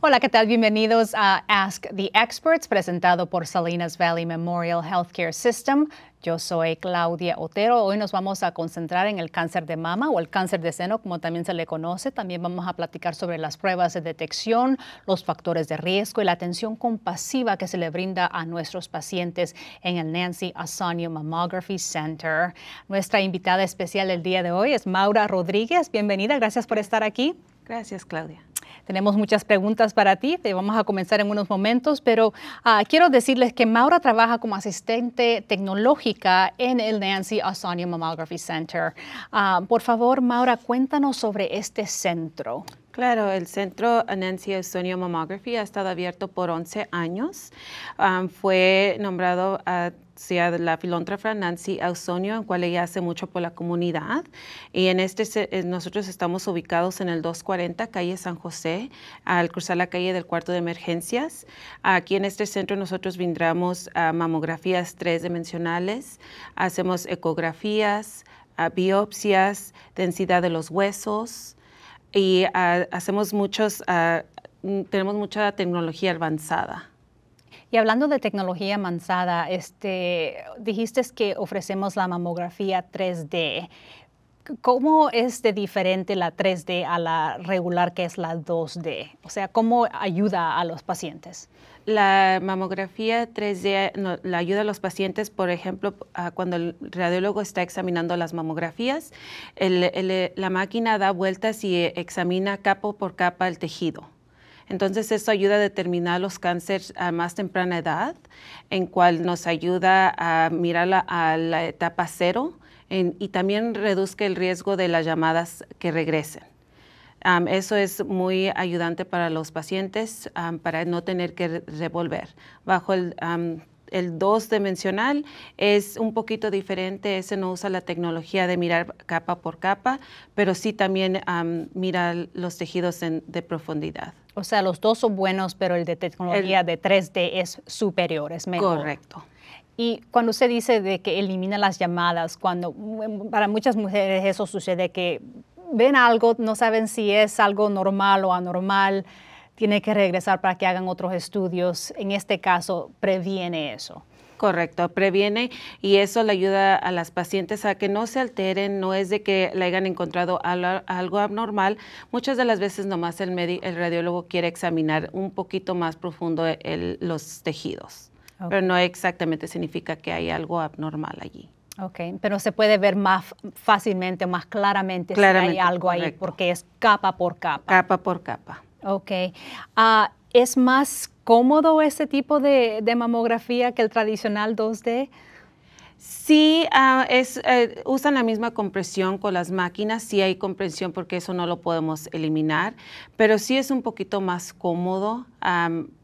Hola, ¿qué tal? Bienvenidos a Ask the Experts, presentado por Salinas Valley Memorial Healthcare System. Yo soy Claudia Otero. Hoy nos vamos a concentrar en el cáncer de mama o el cáncer de seno, como también se le conoce. También vamos a platicar sobre las pruebas de detección, los factores de riesgo y la atención compasiva que se le brinda a nuestros pacientes en el Nancy Asonio Mammography Center. Nuestra invitada especial el día de hoy es Maura Rodríguez. Bienvenida, gracias por estar aquí. Gracias, Claudia. Tenemos muchas preguntas para ti, te vamos a comenzar en unos momentos, pero ah, quiero decirles que Maura trabaja como asistente tecnológica en el Nancy Osonio Mammography Center. Ah, por favor, Maura, cuéntanos sobre este centro. Claro, el Centro Nancy Estonio Mammography ha estado abierto por 11 años. Ah, fue nombrado a sea la filóntrafa Nancy Ausonio, en cual ella hace mucho por la comunidad. Y en este, eh, nosotros estamos ubicados en el 240, calle San José, al cruzar la calle del cuarto de emergencias. Aquí en este centro nosotros vendramos a ah, mamografías tres dimensionales, hacemos ecografías, ah, biopsias, densidad de los huesos y ah, hacemos muchos, mm, tenemos mucha tecnología avanzada. Y hablando de tecnología avanzada, este, dijiste que ofrecemos la mamografía 3D. ¿Cómo es de diferente la 3D a la regular que es la 2D? O sea, ¿cómo ayuda a los pacientes? La mamografía 3D la ayuda a los pacientes, por ejemplo, cuando el radiólogo está examinando las mamografías, la máquina da vueltas y examina capo por capa el tejido. Entonces, eso ayuda a determinar los cánceres a más temprana edad, en cual nos ayuda a mirar a la etapa cero y también reduzca el riesgo de las llamadas que regresen. eso es muy ayudante para los pacientes para no tener que revolver. Bajo el el dos dimensional es un poquito diferente, ese no usa la tecnología de mirar capa por capa, pero sí también mira los tejidos de profundidad. O sea, los dos son buenos, pero el de tecnología de 3D es superior, es mejor. Correcto. Y cuando usted dice de que elimina las llamadas, cuando em, para muchas mujeres eso sucede que ven algo, no saben si es algo normal o anormal, tiene que regresar para que hagan otros estudios. En este caso, previene eso. Correcto, previene y eso le ayuda a las pacientes a que no se alteren, no es de que le hayan encontrado algo abnormal. Muchas de las veces nomás el, el radiólogo quiere examinar un poquito más profundo e, los tejidos, pero no exactamente significa que hay algo abnormal allí. Ok, pero se puede ver más fácilmente, más claramente, si hay algo ahí, porque es capa por capa. Capa por capa. Ok. Ah, ¿Es más cómodo ese tipo de, mamografía que el tradicional 2D? Sí, ah, eh, usan la misma compresión con las máquinas, sí hay compresión porque eso no lo podemos eliminar, pero sí es un poquito más cómodo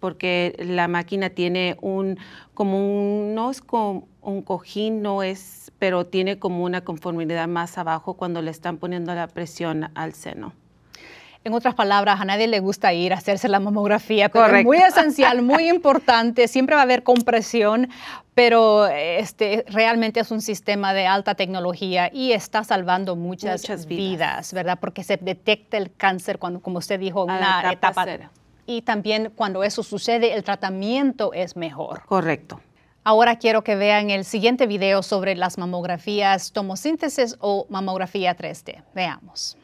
porque la máquina tiene un, como un, no es como un cojín, no es, pero tiene como una conformidad más abajo cuando le están poniendo la presión al seno. En otras palabras, a nadie le gusta ir a hacerse la mamografía, es muy esencial, muy importante, siempre va a haber compresión, pero este realmente es un sistema de alta tecnología y está salvando muchas, vidas, ¿verdad? Porque se detecta el cáncer cuando como usted dijo, en una etapa, y también cuando eso sucede, el tratamiento es mejor. Correcto. Ahora quiero que vean el siguiente video sobre las mamografías tomosíntesis o mamografía 3D. Veamos.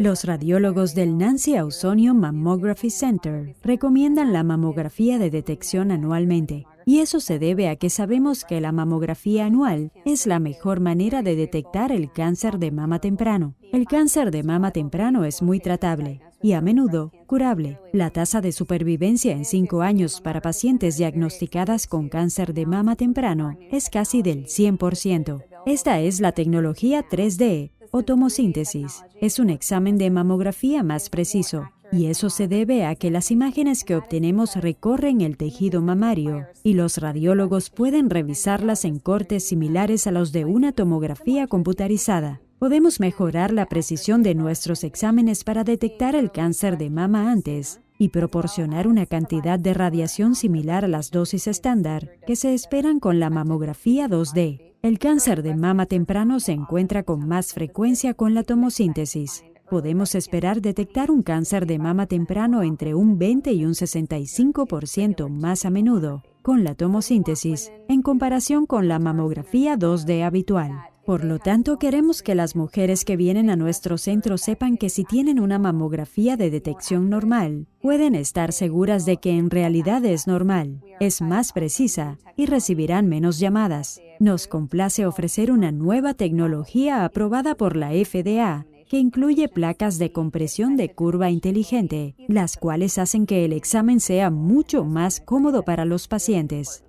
Los radiólogos del Nancy Ausonio Mammography Center recomiendan la mamografía de detección anualmente, y eso se debe a que sabemos que la mamografía anual es la mejor manera de detectar el cáncer de mama temprano. El cáncer de mama temprano es muy tratable y a menudo curable. La tasa de supervivencia en 5 años para pacientes diagnosticadas con cáncer de mama temprano es casi del 100%. Esta es la tecnología 3D o tomosíntesis. Es un examen de mamografía más preciso. Y eso se debe a que las imágenes que obtenemos recorren el tejido mamario y los radiólogos pueden revisarlas en cortes similares a los de una tomografía computarizada. Podemos mejorar la precisión de nuestros exámenes para detectar el cáncer de mama antes y proporcionar una cantidad de radiación similar a las dosis estándar que se esperan con la mamografía 2D. El cáncer de mama temprano se encuentra con más frecuencia con la tomosíntesis. Podemos esperar detectar un cáncer de mama temprano entre un 20 y un 65% más a menudo con la tomosíntesis en comparación con la mamografía 2D habitual. Por lo tanto, queremos que las mujeres que vienen a nuestro centro sepan que si tienen una mamografía de detección normal, pueden estar seguras de que en realidad es normal, es más precisa y recibirán menos llamadas. Nos complace ofrecer una nueva tecnología aprobada por la FDA que incluye placas de compresión de curva inteligente, las cuales hacen que el examen sea mucho más cómodo para los pacientes.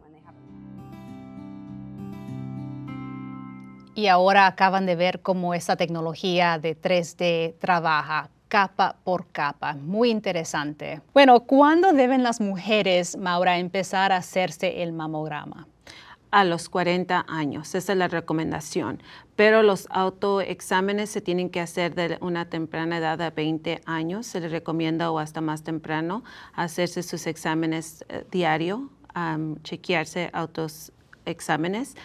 Y ahora acaban de ver cómo esta tecnología de 3D trabaja capa por capa. Muy interesante. Bueno, ¿cuándo deben las mujeres, Maura, empezar a hacerse el mamograma? a los 40 años. Esa es la recomendación. Pero los autoexámenes se tienen que hacer de una temprana edad a 20 años. Se les recomienda o hasta más temprano hacerse sus exámenes eh, diario, chequearse autos exámenes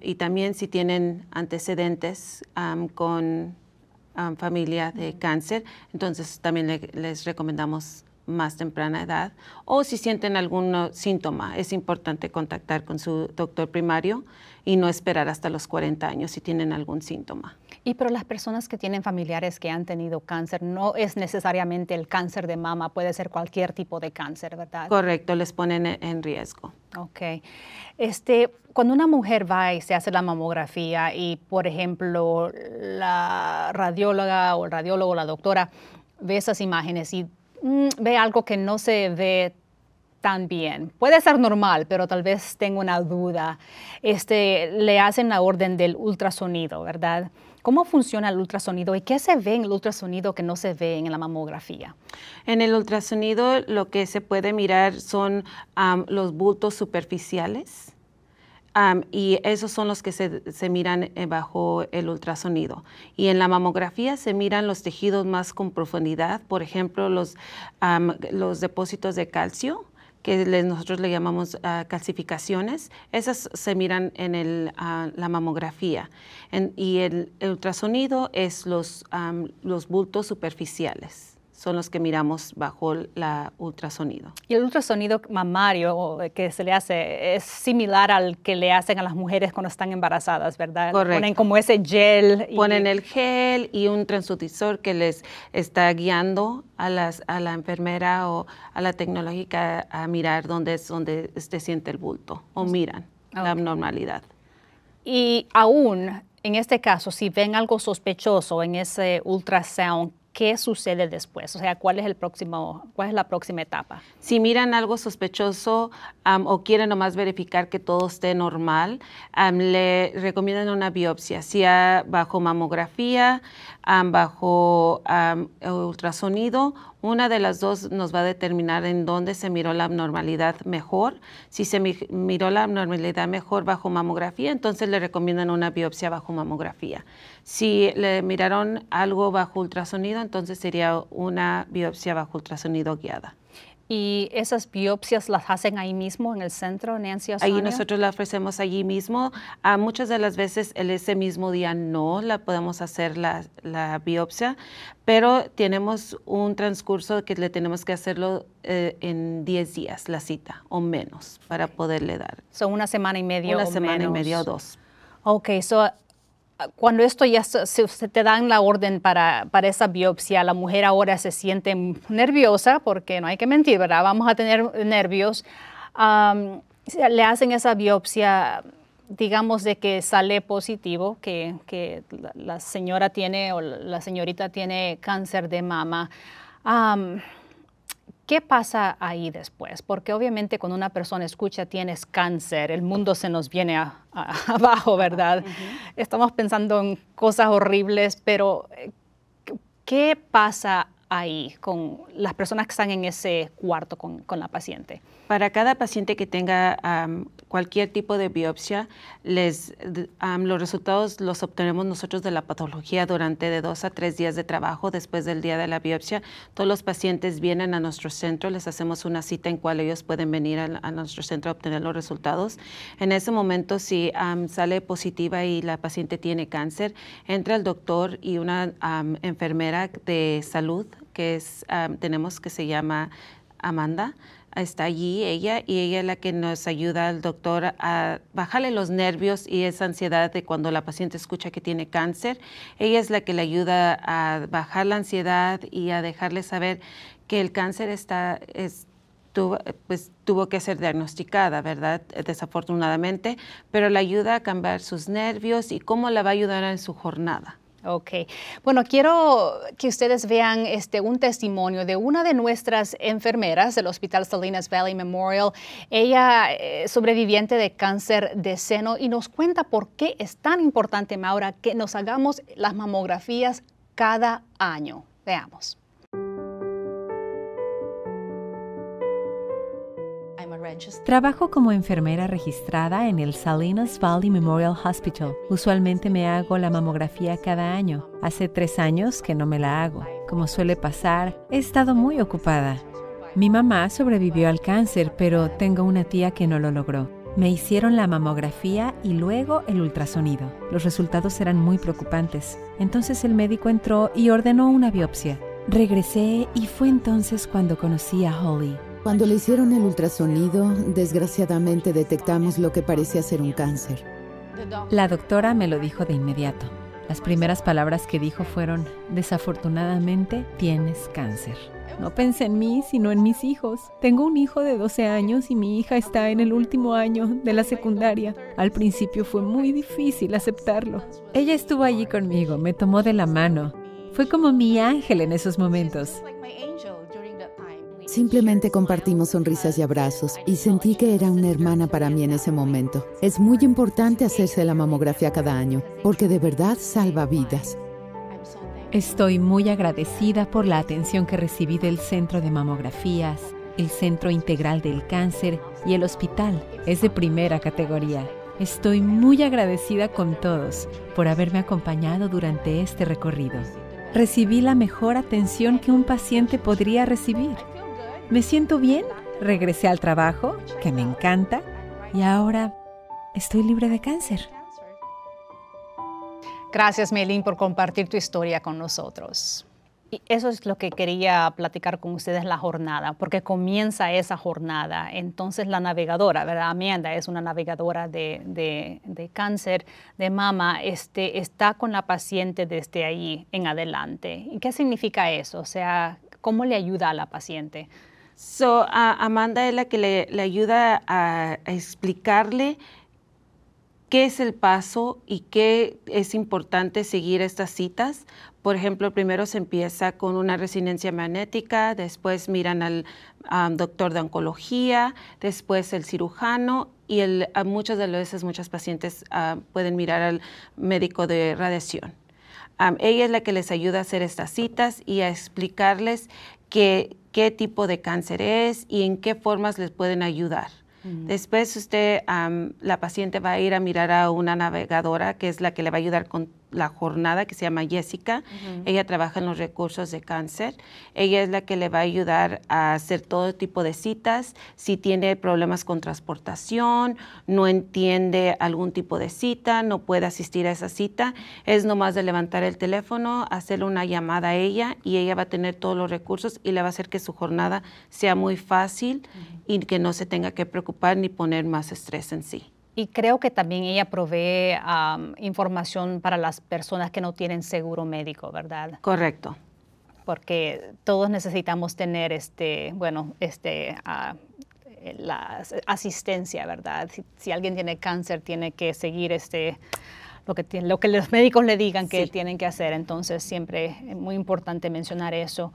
y también si tienen antecedentes con familia de cáncer, entonces también les recomendamos más temprana edad o si sienten algún síntoma, es importante contactar con su doctor primario y no esperar hasta los 40 años si tienen algún síntoma. Y pero las personas que tienen familiares que han tenido cáncer, no es necesariamente el cáncer de mama, puede ser cualquier tipo de cáncer, ¿verdad? Correcto, les ponen e, en riesgo. Ok. Este, cuando una mujer va y se hace la mamografía y, por ejemplo, la radióloga o el radiólogo, la doctora, ve esas imágenes y Mm, ve algo que no se ve tan bien. Puede ser normal, pero tal vez tengo una duda. Este, le hacen la orden del ultrasonido, ¿verdad? ¿Cómo funciona el ultrasonido y qué se ve en el ultrasonido que no se ve en la mamografía? En el ultrasonido lo que se puede mirar son los bultos superficiales y esos son los que se, se, miran eh, bajo el ultrasonido. Y en la mamografía se miran los tejidos más con profundidad, por ejemplo, los, los depósitos de calcio que nosotros le llamamos ah, calcificaciones, esas se miran en el, ah, la mamografía. y el, ultrasonido es los, los bultos superficiales son los que miramos bajo el ultrasonido. Y el ultrasonido mamario eh, que se le hace es similar al que le hacen a las mujeres cuando están embarazadas, ¿verdad? Correcto. Ponen como ese gel. Ponen el gel y un transutisor que les está guiando a, las, a la enfermera o a la tecnológica a mirar dónde es donde se siente el bulto o pues, miran la abnormalidad. Y aún en este caso, si ven algo sospechoso en ese ultrasound, qué sucede después, o sea, cuál es el próximo, cuál es la próxima etapa. Si miran algo sospechoso o quieren nomás verificar que todo esté normal, le recomiendan una biopsia, sea bajo mamografía, bajo ultrasonido, una de las dos nos va a determinar en dónde se miró la abnormalidad mejor. Si se miró la abnormalidad mejor bajo mamografía, entonces le recomiendan una biopsia bajo mamografía. Si le miraron algo bajo ultrasonido, entonces sería una biopsia bajo ultrasonido guiada y esas biopsias las hacen ahí mismo en el centro, Nancy Ahí nosotros las ofrecemos allí mismo. A ah, muchas de las veces el ese mismo día no la podemos hacer la, la biopsia, pero tenemos un transcurso que le tenemos que hacerlo eh, en 10 días, la cita, o menos, para poderle dar. Son una semana y media. Una semana y media o dos. Ok, so cuando esto ya se, se, te dan la orden para, para esa biopsia, la mujer ahora se siente nerviosa, porque no hay que mentir, ¿verdad? Vamos a tener nervios. le hacen esa biopsia, digamos de que sale positivo, que, la señora tiene o la señorita tiene cáncer de mama. ¿Qué pasa ahí después? Porque obviamente cuando una persona escucha tienes cáncer, el mundo se nos viene abajo, ¿verdad? Estamos pensando en cosas horribles, pero eh, ¿qué pasa ahí con las personas que están en ese cuarto con la paciente? Para cada paciente que tenga cualquier tipo de biopsia, les, los resultados los obtenemos nosotros de la patología durante de dos a tres días de trabajo después del día de la biopsia. Todos los pacientes vienen a nuestro centro, les hacemos una cita en cual ellos pueden venir a, nuestro centro a obtener los resultados. En ese momento, si sale positiva y la paciente tiene cáncer, entra el doctor y una enfermera de salud que es, tenemos que se llama Amanda está allí ella y ella es la que nos ayuda al doctor a bajarle los nervios y esa ansiedad de cuando la paciente escucha que tiene cáncer. Ella es la que le ayuda a bajar la ansiedad y a dejarle saber que el cáncer está, tuvo, pues, tuvo que ser diagnosticada, ¿verdad? Desafortunadamente, pero le ayuda a cambiar sus nervios y cómo la va a ayudar en su jornada. Ok. Bueno, quiero que ustedes vean este, un testimonio de una de nuestras enfermeras del Hospital Salinas Valley Memorial. Ella es eh, sobreviviente de cáncer de seno y nos cuenta por qué es tan importante, Maura, que nos hagamos las mamografías cada año. Veamos. Trabajo como enfermera registrada en el Salinas Valley Memorial Hospital. Usualmente me hago la mamografía cada año. Hace tres años que no me la hago. Como suele pasar, he estado muy ocupada. Mi mamá sobrevivió al cáncer, pero tengo una tía que no lo logró. Me hicieron la mamografía y luego el ultrasonido. Los resultados eran muy preocupantes. Entonces el médico entró y ordenó una biopsia. Regresé y fue entonces cuando conocí a Holly. Cuando le hicieron el ultrasonido, desgraciadamente detectamos lo que parecía ser un cáncer. La doctora me lo dijo de inmediato. Las primeras palabras que dijo fueron, desafortunadamente tienes cáncer. No pensé en mí, sino en mis hijos. Tengo un hijo de 12 años y mi hija está en el último año de la secundaria. Al principio fue muy difícil aceptarlo. Ella estuvo allí conmigo, me tomó de la mano. Fue como mi ángel en esos momentos. Simplemente compartimos sonrisas y abrazos y sentí que era una hermana para mí en ese momento. Es muy importante hacerse la mamografía cada año porque de verdad salva vidas. Estoy muy agradecida por la atención que recibí del Centro de Mamografías, el Centro Integral del Cáncer y el hospital. Es de primera categoría. Estoy muy agradecida con todos por haberme acompañado durante este recorrido. Recibí la mejor atención que un paciente podría recibir. Me siento bien, regresé al trabajo, que me encanta, y ahora estoy libre de cáncer. Gracias, Melin, por compartir tu historia con nosotros. Y eso es lo que quería platicar con ustedes la jornada, porque comienza esa jornada. Entonces la navegadora, ¿verdad? Amanda es una navegadora de, de cáncer de mama, este, está con la paciente desde ahí en adelante. ¿Y qué significa eso? O sea, ¿cómo le ayuda a la paciente? So, Amanda es la que le, ayuda a, explicarle qué es el paso y qué es importante seguir estas citas. Por ejemplo, primero se empieza con una resonancia magnética, después miran al um, doctor de oncología, después el cirujano y el, muchas de las veces muchas pacientes ah, pueden mirar al médico de radiación. Um, ella es la que les ayuda a hacer estas citas y a explicarles que qué tipo de cáncer es y en qué formas les pueden ayudar. Después usted, la paciente va a ir a mirar a una navegadora que es la que le va a ayudar con la jornada que se llama Jessica. Ella trabaja en los recursos de cáncer. Ella es la que le va a ayudar a hacer todo tipo de citas. Si tiene problemas con transportación, no entiende algún tipo de cita, no puede asistir a esa cita, es nomás de levantar el teléfono, hacerle una llamada a ella y ella va a tener todos los recursos y le va a hacer que su jornada sea muy fácil y que no se tenga que preocupar ni poner más estrés en sí. Y creo que también ella provee información para las personas que no tienen seguro médico, ¿verdad? Correcto. Porque todos necesitamos tener este, bueno, este, ah, la asistencia, ¿verdad? Si, alguien tiene cáncer, tiene que seguir este, lo, que, lo que los médicos le digan que tienen que hacer. Entonces, siempre es muy importante mencionar eso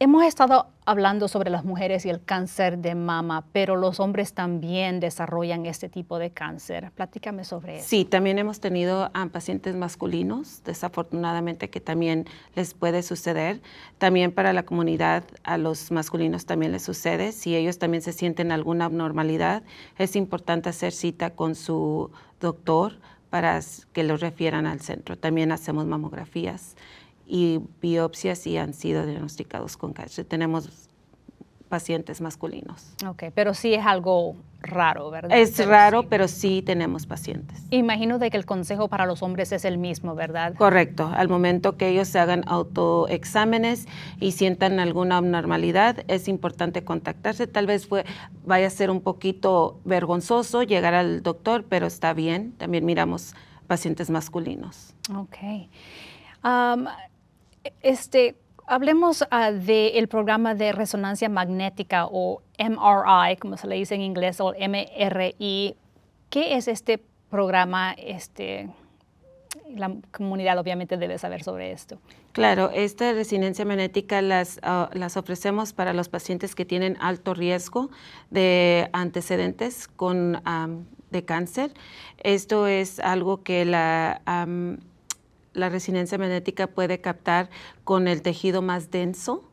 hemos estado hablando sobre las mujeres y el cáncer de mama, pero los hombres también desarrollan este tipo de cáncer. Platícame sobre eso. Sí, también hemos tenido pacientes masculinos, desafortunadamente, que también les puede suceder. También para la comunidad, a los masculinos también les sucede. Si ellos también se sienten alguna abnormalidad, es importante hacer cita con su doctor para que lo refieran al centro. También hacemos mamografías y biopsias y han sido diagnosticados con cáncer. Tenemos pacientes masculinos. Ok, pero sí es algo raro, ¿verdad? Es raro, pero sí tenemos pacientes. Imagino de que el consejo para los hombres es el mismo, ¿verdad? Correcto. Al momento que ellos se hagan autoexámenes y sientan alguna abnormalidad, es importante contactarse. Tal vez vaya a ser un poquito vergonzoso llegar al doctor, pero está bien. También miramos pacientes masculinos. Ok. Este, hablemos uh, del programa de resonancia magnética o MRI, como se le dice en inglés, o MRI. ¿Qué es este programa? Este, la comunidad obviamente debe saber sobre esto. Claro, esta resonancia magnética las, ah, las ofrecemos para los pacientes que tienen alto riesgo de antecedentes con, de cáncer. Esto es algo que la la resonancia magnética puede captar con el tejido más denso.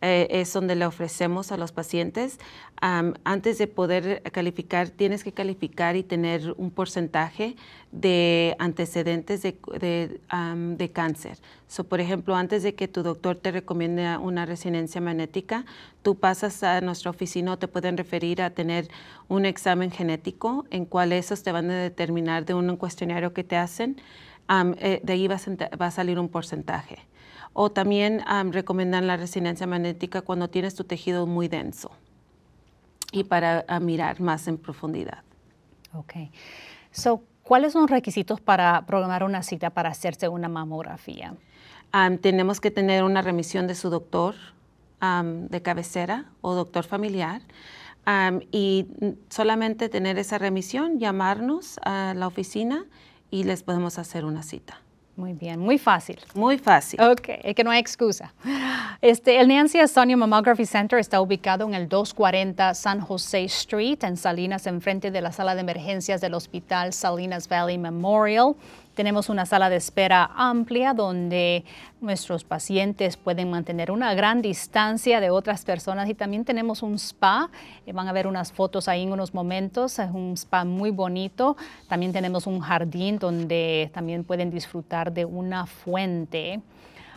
Eh, es donde le ofrecemos a los pacientes. antes de poder calificar, tienes que calificar y tener un porcentaje de antecedentes de, cáncer. So, por ejemplo, antes de que tu doctor te recomiende una resonancia magnética, tú pasas a nuestra oficina te pueden referir a tener un examen genético en cual esos te van a determinar de un cuestionario que te hacen. Eh, de ahí va a, salir un porcentaje. O también um, recomendan la resonancia magnética cuando tienes tu tejido muy denso y para ah, mirar más en profundidad. Ok. So, ¿Cuáles son los requisitos para programar una cita para hacerse una mamografía? tenemos que tener una remisión de su doctor de cabecera o doctor familiar. y solamente tener esa remisión, llamarnos a la oficina y les podemos hacer una cita. Muy bien, muy fácil. Muy fácil. Ok, es que no hay excusa. Este, el Nancy Sonia Mammography Center está ubicado en el 240 San Jose Street en Salinas, enfrente de la sala de emergencias del Hospital Salinas Valley Memorial. Tenemos una sala de espera amplia donde nuestros pacientes pueden mantener una gran distancia de otras personas y también tenemos un spa. Eh, van a ver unas fotos ahí en unos momentos. Es un spa muy bonito. También tenemos un jardín donde también pueden disfrutar de una fuente.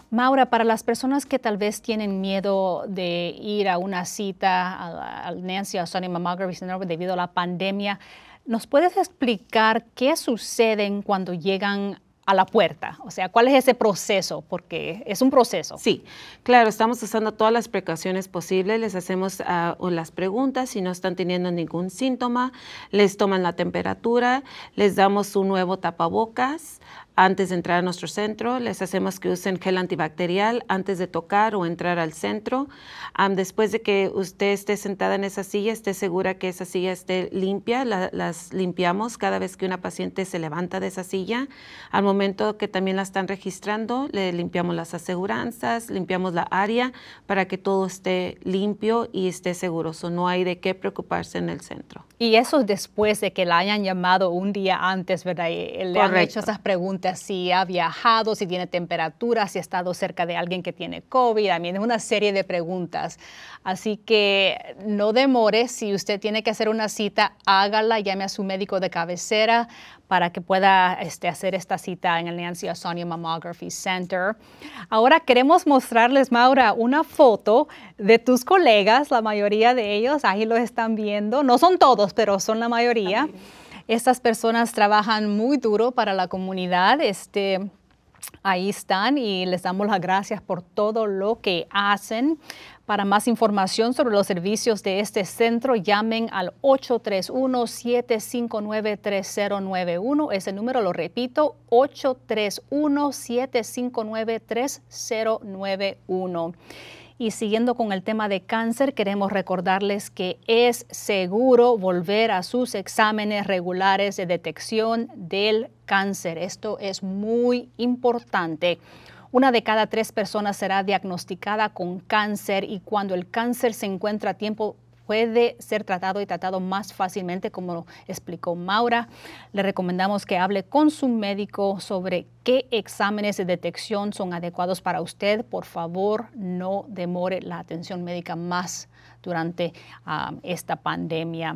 Maura, para las personas que tal vez tienen miedo de ir a una cita al Nancy Sonny Mammography Center debido a la pandemia, ¿Nos puedes explicar qué suceden cuando llegan a la puerta? O sea, ¿cuál es ese proceso? Porque es un proceso. Sí, claro, estamos usando todas las precauciones posibles, les hacemos ah, las preguntas, si no están teniendo ningún síntoma, les toman la temperatura, les damos un nuevo tapabocas, antes de entrar a nuestro centro, les hacemos que usen gel antibacterial antes de tocar o entrar al centro. después de que usted esté sentada en esa silla, esté segura que esa silla esté limpia. las limpiamos cada vez que una paciente se levanta de esa silla. Al momento que también la están registrando, le limpiamos las aseguranzas, limpiamos la área para que todo esté limpio y esté seguro. no hay de qué preocuparse en el centro. Y eso después de que la hayan llamado un día antes, ¿verdad? le han hecho esas preguntas si ha viajado, si tiene temperatura, si ha estado cerca de alguien que tiene COVID, también es una serie de preguntas. Así que no demore, si usted tiene que hacer una cita, hágala, llame a su médico de cabecera para que pueda este, hacer esta cita en el Nancy Sonia Mammography Center. Ahora queremos mostrarles, Maura, una foto de tus colegas, la mayoría de ellos, ahí los están viendo, no son todos, pero son la mayoría. Estas personas trabajan muy duro para la comunidad. Este, ahí están y les damos las gracias por todo lo que hacen. Para más información sobre los servicios de este centro, llamen al 831-759-3091. Ese número lo repito, 831-759-3091. Y siguiendo con el tema de cáncer, queremos recordarles que es seguro volver a sus exámenes regulares de detección del cáncer. Esto es muy importante. Una de cada tres personas será diagnosticada con cáncer y cuando el cáncer se encuentra a tiempo puede ser tratado y tratado más fácilmente, como explicó Maura. Le recomendamos que hable con su médico sobre qué exámenes de detección son adecuados para usted. Por favor, no demore la atención médica más durante ah, esta pandemia.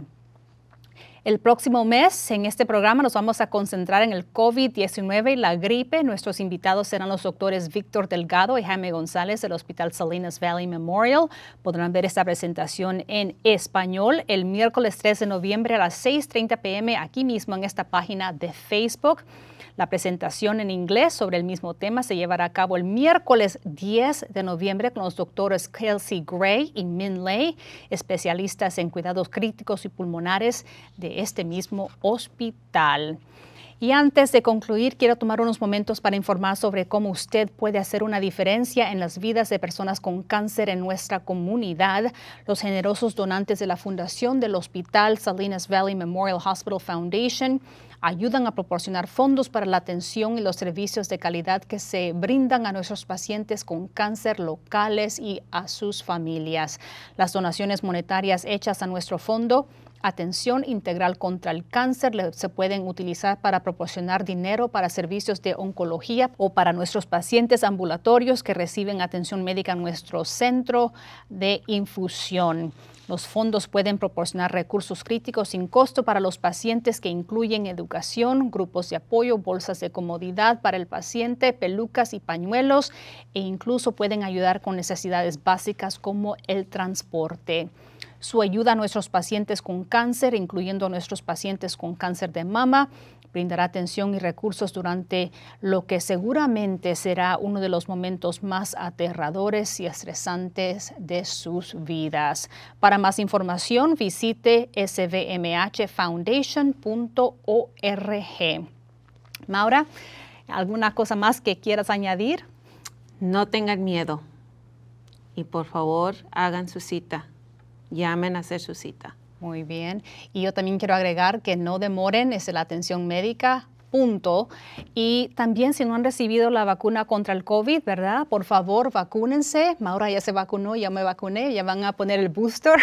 El próximo mes, en este programa, nos vamos a concentrar en el COVID-19 y la gripe. Nuestros invitados serán los doctores Víctor Delgado y Jaime González del Hospital Salinas Valley Memorial. Podrán ver esta presentación en español el miércoles 3 de noviembre a las 6.30 pm aquí mismo en esta página de Facebook. La presentación en inglés sobre el mismo tema se llevará a cabo el miércoles 10 de noviembre con los doctores Kelsey Gray y Min Lay, especialistas en cuidados críticos y pulmonares de este mismo hospital. Y antes de concluir, quiero tomar unos momentos para informar sobre cómo usted puede hacer una diferencia en las vidas de personas con cáncer en nuestra comunidad. Los generosos donantes de la Fundación del Hospital Salinas Valley Memorial Hospital Foundation ayudan a proporcionar fondos para la atención y los servicios de calidad que se brindan a nuestros pacientes con cáncer locales y a sus familias. Las donaciones monetarias hechas a nuestro fondo atención integral contra el cáncer. Se pueden utilizar para proporcionar dinero para servicios de oncología o para nuestros pacientes ambulatorios que reciben atención médica en nuestro centro de infusión. Los fondos pueden proporcionar recursos críticos sin costo para los pacientes que incluyen educación, grupos de apoyo, bolsas de comodidad para el paciente, pelucas y pañuelos e incluso pueden ayudar con necesidades básicas como el transporte su ayuda a nuestros pacientes con cáncer, incluyendo a nuestros pacientes con cáncer de mama. Brindará atención y recursos durante lo que seguramente será uno de los momentos más aterradores y estresantes de sus vidas. Para más información, visite svmhfoundation.org. Maura, ¿alguna cosa más que quieras añadir? No tengan miedo y por favor hagan su cita llamen a hacer su cita. Muy bien. Y yo también quiero agregar que no demoren, es la atención médica, punto. Y también si no han recibido la vacuna contra el COVID, ¿verdad? Por favor, vacúnense. Maura ya se vacunó, ya me vacuné, ya van a poner el booster.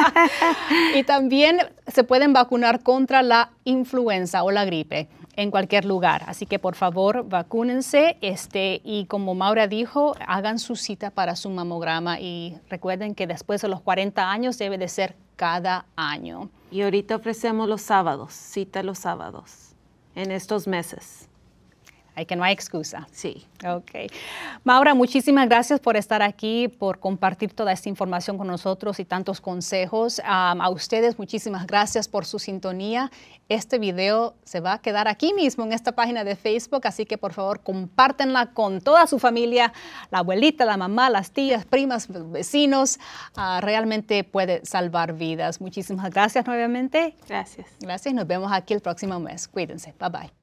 y también se pueden vacunar contra la influenza o la gripe en cualquier lugar. Así que por favor, vacúnense este, y como Maura dijo, hagan su cita para su mamograma y recuerden que después de los 40 años debe de ser cada año. Y ahorita ofrecemos los sábados, cita los sábados, en estos meses. Hay que no hay excusa. Sí. Ok. Maura, muchísimas gracias por estar aquí, por compartir toda esta información con nosotros y tantos consejos. a ustedes, muchísimas gracias por su sintonía. Este video se va a quedar aquí mismo en esta página de Facebook, así que por favor compártenla con toda su familia, la abuelita, la mamá, las tías, primas, vecinos. Ah, realmente puede salvar vidas. Muchísimas gracias nuevamente. Gracias. Gracias. Nos vemos aquí el próximo mes. Cuídense. Bye bye.